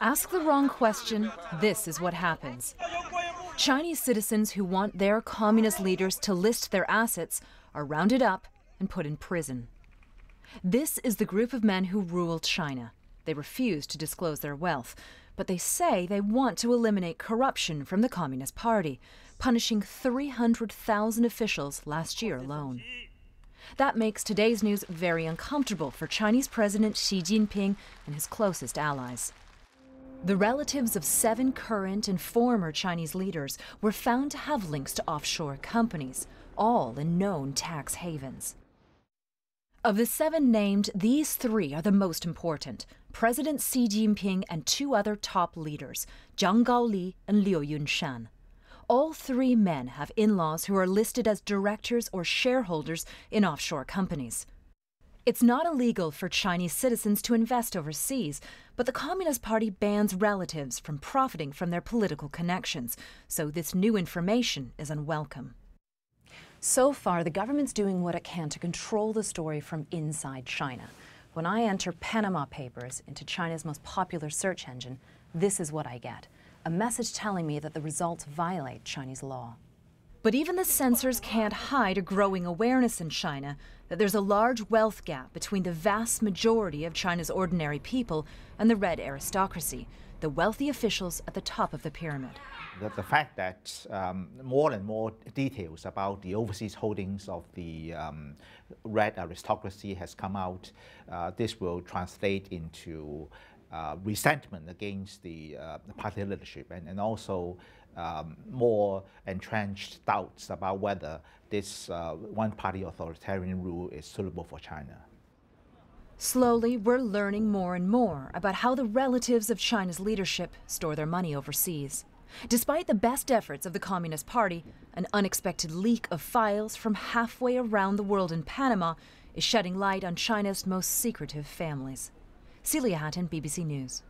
Ask the wrong question, this is what happens. Chinese citizens who want their communist leaders to list their assets are rounded up and put in prison. This is the group of men who rule China. They refuse to disclose their wealth, but they say they want to eliminate corruption from the Communist Party, punishing 300,000 officials last year alone. That makes today's news very uncomfortable for Chinese President Xi Jinping and his closest allies. The relatives of seven current and former Chinese leaders were found to have links to offshore companies, all in known tax havens. Of the seven named, these three are the most important President Xi Jinping and two other top leaders, Zhang Gaoli and Liu Yunshan all three men have in laws who are listed as directors or shareholders in offshore companies. It's not illegal for Chinese citizens to invest overseas, but the Communist Party bans relatives from profiting from their political connections, so this new information is unwelcome. So far, the government's doing what it can to control the story from inside China. When I enter Panama Papers into China's most popular search engine, this is what I get a message telling me that the results violate Chinese law. But even the censors can't hide a growing awareness in China that there's a large wealth gap between the vast majority of China's ordinary people and the red aristocracy, the wealthy officials at the top of the pyramid. The, the fact that um, more and more details about the overseas holdings of the um, red aristocracy has come out, uh, this will translate into uh, resentment against the, uh, the, party leadership and, and also um, more entrenched doubts about whether this uh, one party authoritarian rule is suitable for China. Slowly, we're learning more and more about how the relatives of China's leadership store their money overseas. Despite the best efforts of the Communist Party, an unexpected leak of files from halfway around the world in Panama is shedding light on China's most secretive families. Celia Hatton, BBC News.